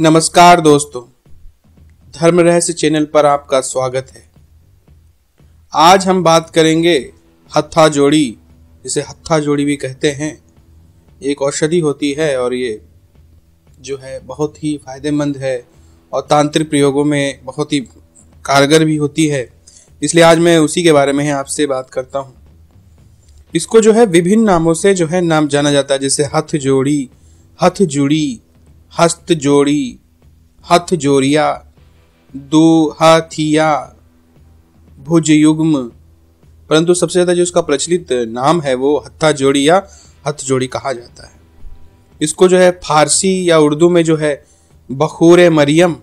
नमस्कार दोस्तों धर्म रहस्य चैनल पर आपका स्वागत है आज हम बात करेंगे हत्था जोड़ी जिसे हत्था जोड़ी भी कहते हैं एक औषधि होती है और ये जो है बहुत ही फायदेमंद है और तांत्रिक प्रयोगों में बहुत ही कारगर भी होती है इसलिए आज मैं उसी के बारे में आपसे बात करता हूँ इसको जो है विभिन्न नामों से जो है नाम जाना जाता है जैसे हथ जोड़ी हथ जुड़ी हस्त जोड़ी हथ जोड़िया दो हथिया भुज युग्म परंतु सबसे ज़्यादा जो इसका प्रचलित नाम है वो हत्था जोड़ी या हथ जोड़ी कहा जाता है इसको जो है फारसी या उर्दू में जो है बखूर मरियम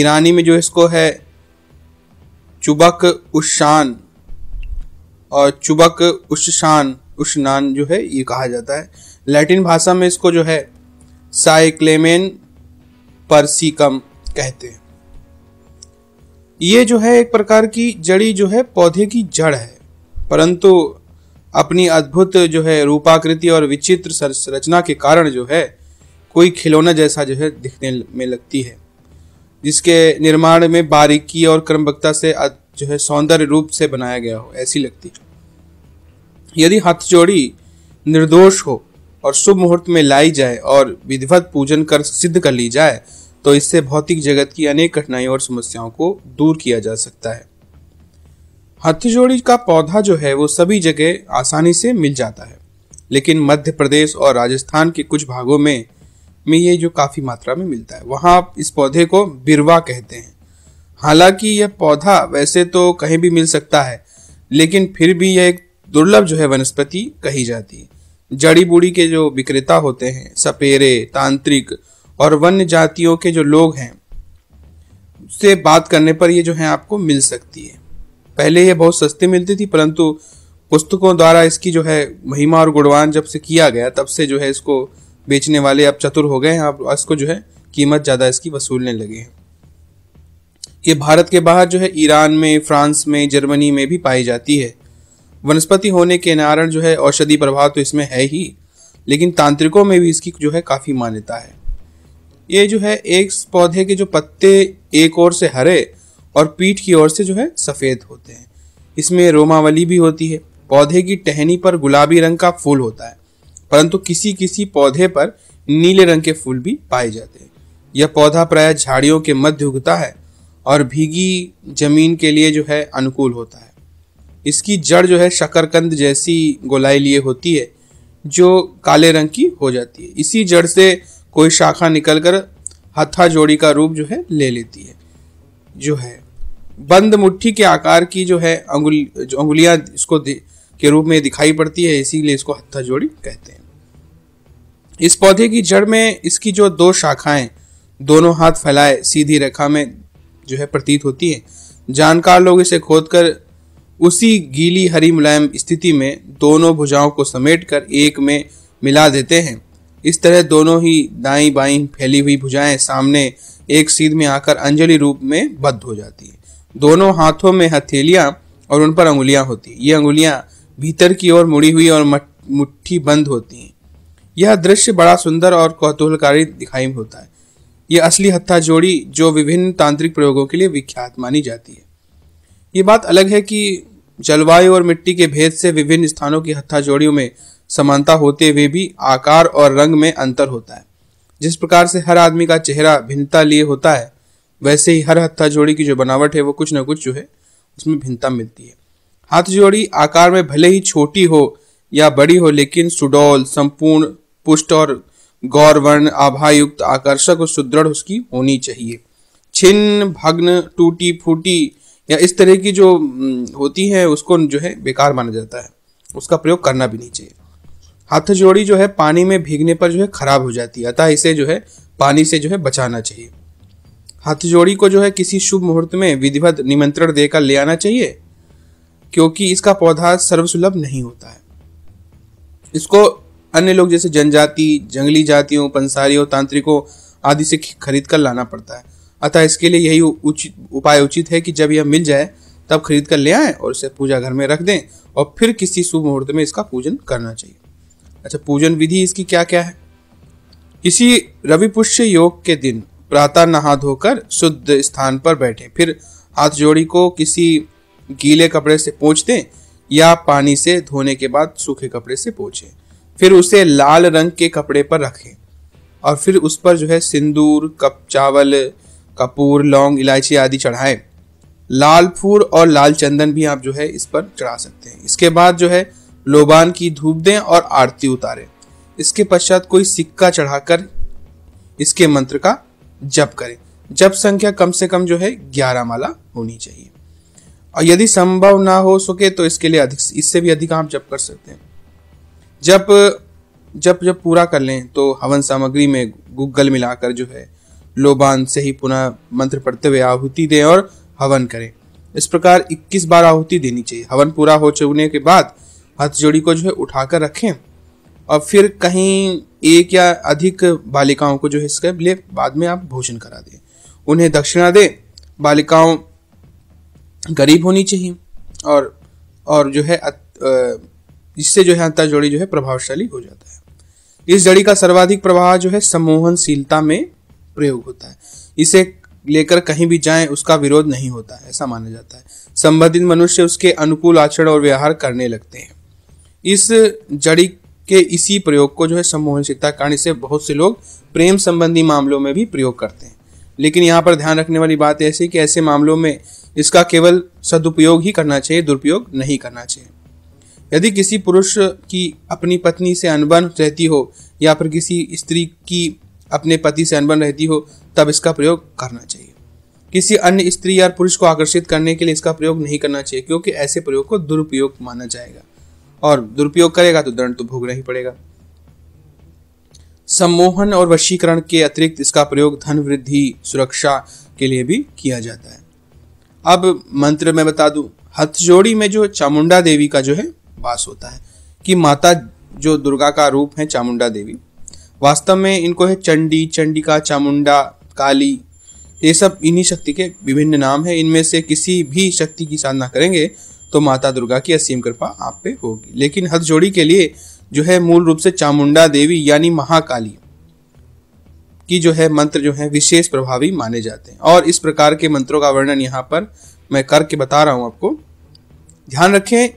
ईरानी में जो इसको है चुबक उशान और चुबक उशान उशनान जो है ये कहा जाता है लैटिन भाषा में इसको जो है साइक्लेमेन परसिकम कहते हैं ये जो है एक प्रकार की जड़ी जो है पौधे की जड़ है परंतु अपनी अद्भुत जो है रूपाकृति और विचित्र संरचना के कारण जो है कोई खिलौना जैसा जो है दिखने में लगती है जिसके निर्माण में बारीकी और क्रमबद्धता से जो है सौंदर्य रूप से बनाया गया हो ऐसी लगती यदि हथजोड़ी निर्दोष हो और शुभ मुहूर्त में लाई जाए और विधिवत पूजन कर सिद्ध कर ली जाए तो इससे भौतिक जगत की अनेक कठिनाइयों और समस्याओं को दूर किया जा सकता है हथजोड़ी का पौधा जो है वो सभी जगह आसानी से मिल जाता है लेकिन मध्य प्रदेश और राजस्थान के कुछ भागों में में ये जो काफ़ी मात्रा में मिलता है वहाँ इस पौधे को बिरवा कहते हैं हालांकि यह पौधा वैसे तो कहीं भी मिल सकता है लेकिन फिर भी यह एक दुर्लभ जो है वनस्पति कही जाती है जड़ी बूढ़ी के जो विक्रेता होते हैं सपेरे तांत्रिक और वन्य जातियों के जो लोग हैं से बात करने पर ये जो है आपको मिल सकती है पहले ये बहुत सस्ती मिलती थी परंतु पुस्तकों द्वारा इसकी जो है महिमा और गुणवान जब से किया गया तब से जो है इसको बेचने वाले अब चतुर हो गए हैं अब इसको जो है कीमत ज़्यादा इसकी वसूलने लगे हैं ये भारत के बाहर जो है ईरान में फ्रांस में जर्मनी में भी पाई जाती है वनस्पति होने के कारण जो है औषधि प्रभाव तो इसमें है ही लेकिन तांत्रिकों में भी इसकी जो है काफ़ी मान्यता है ये जो है एक पौधे के जो पत्ते एक ओर से हरे और पीठ की ओर से जो है सफ़ेद होते हैं इसमें रोमावली भी होती है पौधे की टहनी पर गुलाबी रंग का फूल होता है परंतु किसी किसी पौधे पर नीले रंग के फूल भी पाए जाते हैं यह पौधा प्राय झाड़ियों के मध्य उगता है और भीगी जमीन के लिए जो है अनुकूल होता है इसकी जड़ जो है शकरकंद जैसी गोलाई लिए होती है जो काले रंग की हो जाती है इसी जड़ से कोई शाखा निकलकर हथा जोड़ी का रूप जो है ले लेती है जो है बंद मुट्ठी के आकार की जो है अंगुल जो अंगुलियां इसको के रूप में दिखाई पड़ती है इसीलिए इसको हत्था जोड़ी कहते हैं इस पौधे की जड़ में इसकी जो दो शाखाएं दोनों हाथ फैलाए सीधी रेखा में जो है प्रतीत होती है जानकार लोग इसे खोदकर उसी गीली हरी मुलायम स्थिति में दोनों भुजाओं को समेटकर एक में मिला देते हैं इस तरह दोनों ही दाई बाई फैली हुई भुजाएं सामने एक सीध में आकर अंजलि रूप में बद्ध हो जाती है दोनों हाथों में हथेलियां और उन पर अंगुलियां होती ये अंगुलियां भीतर की ओर मुड़ी हुई और मुट्ठी बंद होती हैं यह दृश्य बड़ा सुंदर और कौतूहलकारी दिखाई होता है यह असली हत्था जोड़ी जो विभिन्न तांत्रिक प्रयोगों के लिए विख्यात मानी जाती है ये बात अलग है कि जलवायु और मिट्टी के भेद से विभिन्न स्थानों की हत्था जोड़ियों में समानता होते हुए भी आकार और रंग में अंतर होता है जिस प्रकार से हर आदमी का चेहरा भिन्नता लिए होता है वैसे ही हर हत्था जोड़ी की जो बनावट है वो कुछ ना कुछ जो है उसमें भिन्नता मिलती है हाथ जोड़ी आकार में भले ही छोटी हो या बड़ी हो लेकिन सुडौल संपूर्ण पुष्ट और गौरवर्ण आभायुक्त आकर्षक और सुदृढ़ उसकी होनी चाहिए छिन्न भग्न टूटी फूटी या इस तरह की जो हम्म, होती है उसको जो है बेकार माना जाता है उसका प्रयोग करना भी नहीं चाहिए हाथ जोड़ी जो है पानी में भीगने पर जो है खराब हो जाती है अतः इसे जो है पानी से जो है बचाना चाहिए जोड़ी को जो है किसी शुभ मुहूर्त में विधिवत निमंत्रण देकर ले आना चाहिए क्योंकि इसका पौधा सर्वसुलभ नहीं होता है इसको अन्य लोग जैसे जनजाति जंगली जातियों पंसारियों तांत्रिकों आदि से खरीद कर लाना पड़ता है अतः इसके लिए यही उचित उपाय उचित है कि जब यह मिल जाए तब खरीद कर ले आए और इसे पूजा घर में रख दें और फिर किसी शुभ मुहूर्त में इसका पूजन करना चाहिए अच्छा पूजन विधि इसकी क्या क्या है इसी रवि पुष्य योग के दिन प्रातः नहा धोकर शुद्ध स्थान पर बैठें फिर हाथ जोड़ी को किसी गीले कपड़े से पोछ दें या पानी से धोने के बाद सूखे कपड़े से पोंछें फिर उसे लाल रंग के कपड़े पर रखें और फिर उस पर जो है सिंदूर कप चावल कपूर लौंग इलायची आदि चढ़ाएं लाल फूल और लाल चंदन भी आप जो है इस पर चढ़ा सकते हैं इसके बाद जो है लोबान की धूप दें और आरती उतारें इसके पश्चात कोई सिक्का चढ़ाकर इसके मंत्र का जप करें जप संख्या कम से कम जो है ग्यारह माला होनी चाहिए और यदि संभव ना हो सके तो इसके लिए अधिक इससे भी अधिक आप जप कर सकते हैं जब जब जब पूरा कर लें तो हवन सामग्री में गुग्गल मिलाकर जो है लोबान से ही पुनः मंत्र पढ़ते हुए आहुति दें और हवन करें इस प्रकार 21 बार आहुति देनी चाहिए हवन पूरा हो चुकने के बाद हथजोड़ी को जो है उठाकर रखें और फिर कहीं एक या अधिक बालिकाओं को जो है इसके लिए बाद में आप भोजन करा दें उन्हें दक्षिणा दे बालिकाओं गरीब होनी चाहिए और और जो है इससे जो है जोड़ी जो है प्रभावशाली हो जाता है इस जड़ी का सर्वाधिक प्रभाव जो है सम्मोहनशीलता में प्रयोग होता है इसे लेकर कहीं भी जाएं उसका विरोध नहीं होता है ऐसा माना जाता है संबंधित मनुष्य उसके अनुकूल आचरण और व्यवहार करने लगते हैं इस जड़ी के इसी प्रयोग को जो है सम्मोहनशीलता कारण इसे बहुत से लोग प्रेम संबंधी मामलों में भी प्रयोग करते हैं लेकिन यहाँ पर ध्यान रखने वाली बात ऐसी कि ऐसे मामलों में इसका केवल सदुपयोग ही करना चाहिए दुरुपयोग नहीं करना चाहिए यदि किसी पुरुष की अपनी पत्नी से अनबन रहती हो या फिर किसी स्त्री की अपने पति से अनबन रहती हो तब इसका प्रयोग करना चाहिए किसी अन्य स्त्री या पुरुष को आकर्षित करने के लिए इसका प्रयोग नहीं करना चाहिए क्योंकि ऐसे प्रयोग को दुरुपयोग माना जाएगा और दुरुपयोग करेगा तो दंड तो भोगना ही पड़ेगा सम्मोहन और वशीकरण के अतिरिक्त इसका प्रयोग धन वृद्धि सुरक्षा के लिए भी किया जाता है अब मंत्र में बता दूं हथजोड़ी में जो चामुंडा देवी का जो है वास होता है कि माता जो दुर्गा का रूप है चामुंडा देवी वास्तव में इनको है चंडी चंडिका चामुंडा काली ये सब इन्हीं शक्ति के विभिन्न नाम है इनमें से किसी भी शक्ति की साधना करेंगे तो माता दुर्गा की असीम कृपा आप पे होगी लेकिन हथ जोड़ी के लिए जो है मूल रूप से चामुंडा देवी यानी महाकाली की जो है मंत्र जो है विशेष प्रभावी माने जाते हैं और इस प्रकार के मंत्रों का वर्णन यहाँ पर मैं करके बता रहा हूँ आपको ध्यान रखें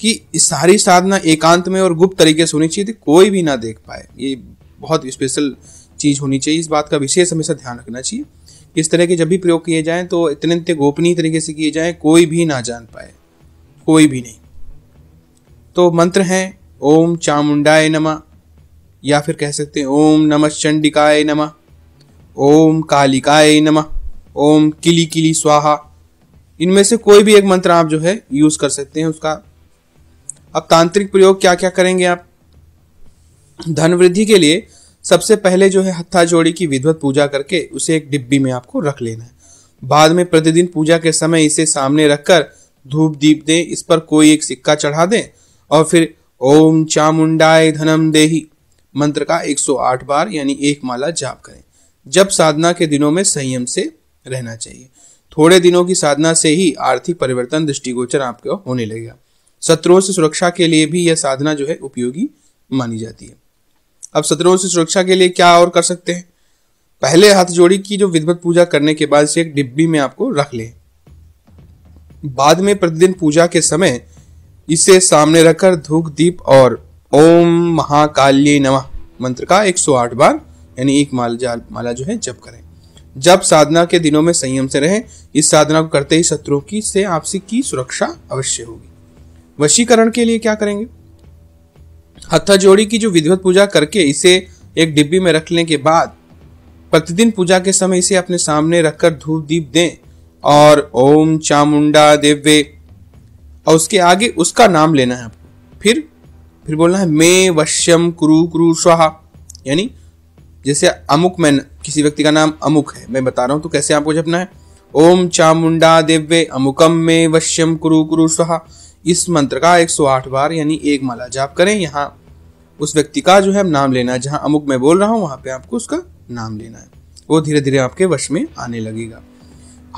कि सारी साधना एकांत में और गुप्त तरीके से होनी चाहिए तो कोई भी ना देख पाए ये बहुत स्पेशल चीज होनी चाहिए इस बात का विशेष हमेशा ध्यान रखना चाहिए इस तरह के जब भी प्रयोग किए जाएं तो इतने इतने गोपनीय तरीके से किए जाएं कोई भी ना जान पाए कोई भी नहीं तो मंत्र है ओम चामुंडाय नमः या फिर कह सकते हैं ओम नमः चंडिकाय नमः ओम कालिकाय नमः ओम किली किली स्वाहा इनमें से कोई भी एक मंत्र आप जो है यूज कर सकते हैं उसका अब तांत्रिक प्रयोग क्या क्या करेंगे आप धन वृद्धि के लिए सबसे पहले जो है हत्था जोड़ी की विधवत पूजा करके उसे एक डिब्बी में आपको रख लेना है बाद में प्रतिदिन पूजा के समय इसे सामने रखकर धूप दीप दे इस पर कोई एक सिक्का चढ़ा दें और फिर ओम चामुंडाय धनम देही मंत्र का 108 बार यानी एक माला जाप करें जब साधना के दिनों में संयम से रहना चाहिए थोड़े दिनों की साधना से ही आर्थिक परिवर्तन दृष्टिगोचर आपको होने लगेगा शत्रुओं से सुरक्षा के लिए भी यह साधना जो है उपयोगी मानी जाती है अब शत्रुओं से सुरक्षा के लिए क्या और कर सकते हैं पहले हाथ जोड़ी की जो विधवत पूजा करने के बाद से एक डिब्बी में आपको रख लें बाद में प्रतिदिन पूजा के समय इसे सामने रखकर धूप दीप और ओम महाकाल्य नमः मंत्र का 108 बार यानी एक माला माला जो है जप करें जब साधना के दिनों में संयम से रहें इस साधना को करते ही शत्रुओं की से आपसी की सुरक्षा अवश्य होगी वशीकरण के लिए क्या करेंगे हत्था जोड़ी की जो विधिवत पूजा करके इसे एक डिब्बी में रखने के बाद प्रतिदिन पूजा के समय इसे अपने सामने रखकर धूप दीप दें और ओम चामुंडा देव्य और उसके आगे उसका नाम लेना है आपको फिर फिर बोलना है मे वश्यम कुरु कुरु स्वाहा यानी जैसे अमुक मैं किसी व्यक्ति का नाम अमुक है मैं बता रहा हूं तो कैसे आपको जपना है ओम चामुंडा देव्य अमुकम मे वश्यम कुरु कुरु स्वाहा इस मंत्र का 108 बार यानी एक माला जाप करें यहाँ उस व्यक्ति का जो है नाम लेना है जहां अमुक मैं बोल रहा हूँ वहां पे आपको उसका नाम लेना है वो धीरे धीरे आपके वश में आने लगेगा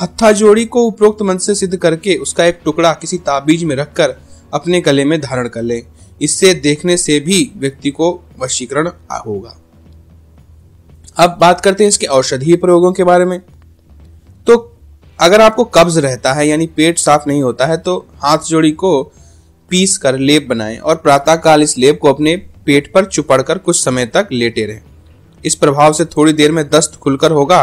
हत्था जोड़ी को उपरोक्त मंत्र से सिद्ध करके उसका एक टुकड़ा किसी ताबीज में रखकर अपने गले में धारण कर ले इससे देखने से भी व्यक्ति को वशीकरण होगा अब बात करते हैं इसके औषधीय प्रयोगों के बारे में तो अगर आपको कब्ज रहता है यानी पेट साफ नहीं होता है तो हाथ जोड़ी को पीस कर लेप बनाएं और प्रातःकाल इस लेप को अपने पेट पर चुपड़ कर कुछ समय तक लेटे रहें इस प्रभाव से थोड़ी देर में दस्त खुलकर होगा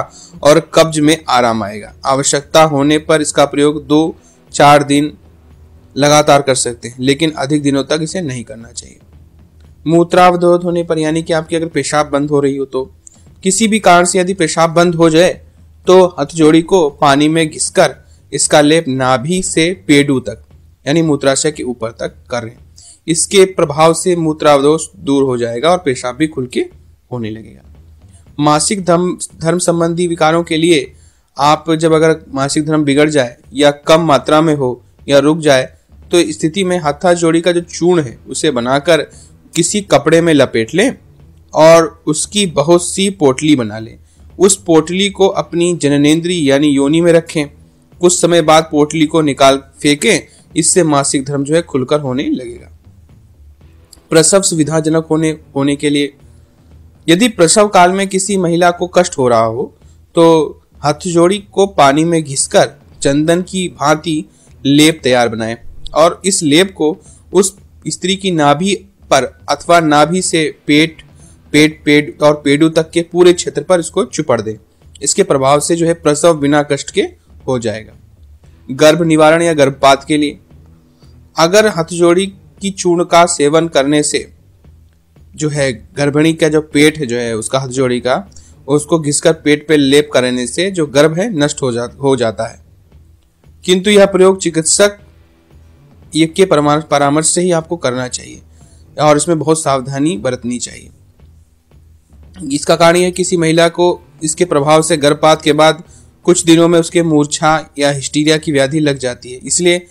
और कब्ज में आराम आएगा आवश्यकता होने पर इसका प्रयोग दो चार दिन लगातार कर सकते हैं लेकिन अधिक दिनों तक इसे नहीं करना चाहिए मूत्रावधोध होने पर यानी कि आपकी अगर पेशाब बंद हो रही हो तो किसी भी कारण से यदि पेशाब बंद हो जाए तो हथजोड़ी को पानी में घिसकर इसका लेप नाभि से पेडू तक यानी मूत्राशय के ऊपर तक करें इसके प्रभाव से मूत्रावदोष दूर हो जाएगा और पेशाब भी खुल के होने लगेगा मासिक धर्म धर्म संबंधी विकारों के लिए आप जब अगर मासिक धर्म बिगड़ जाए या कम मात्रा में हो या रुक जाए तो स्थिति में हाथा जोड़ी का जो चूर्ण है उसे बनाकर किसी कपड़े में लपेट लें और उसकी बहुत सी पोटली बना लें उस पोटली को अपनी जननेन्द्री यानी योनि में रखें कुछ समय बाद पोटली को निकाल फेंकें इससे मासिक धर्म जो है खुलकर होने लगेगा प्रसव सुविधाजनक होने होने के लिए यदि प्रसव काल में किसी महिला को कष्ट हो रहा हो तो हथजोड़ी को पानी में घिसकर चंदन की भांति लेप तैयार बनाए और इस लेप को उस स्त्री की नाभि पर अथवा नाभि से पेट पेट पेट और पेडू तक के पूरे क्षेत्र पर इसको चुपड़ दे इसके प्रभाव से जो है प्रसव बिना कष्ट के हो जाएगा गर्भ निवारण या गर्भपात के लिए अगर हथजोड़ी की चूर्ण का सेवन करने से जो है गर्भिणी का जो पेट है जो है उसका हथजोड़ी का उसको घिसकर पेट पे लेप करने से जो गर्भ है नष्ट हो जा हो जाता है किंतु यह प्रयोग चिकित्सक के परामर्श से ही आपको करना चाहिए और इसमें बहुत सावधानी बरतनी चाहिए इसका कारण यह किसी महिला को इसके प्रभाव से गर्भपात के बाद कुछ दिनों में उसके मूर्छा या हिस्टीरिया की व्याधि लग जाती है इसलिए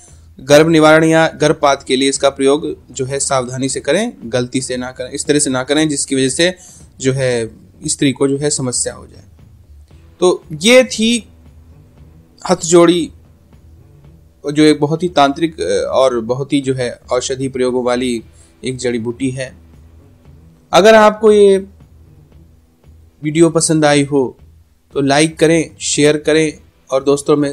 गर्भ निवारण या गर्भपात के लिए इसका प्रयोग जो है सावधानी से करें गलती से ना करें इस तरह से ना करें जिसकी वजह से जो है स्त्री को जो है समस्या हो जाए तो ये थी हथजोड़ी जो एक बहुत ही तांत्रिक और बहुत ही जो है औषधि प्रयोगों वाली एक जड़ी बूटी है अगर आपको ये वीडियो पसंद आई हो तो लाइक करें शेयर करें और दोस्तों में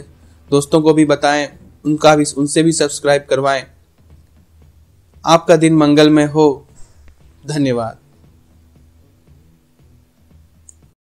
दोस्तों को भी बताएं उनका भी उनसे भी सब्सक्राइब करवाएं आपका दिन मंगलमय हो धन्यवाद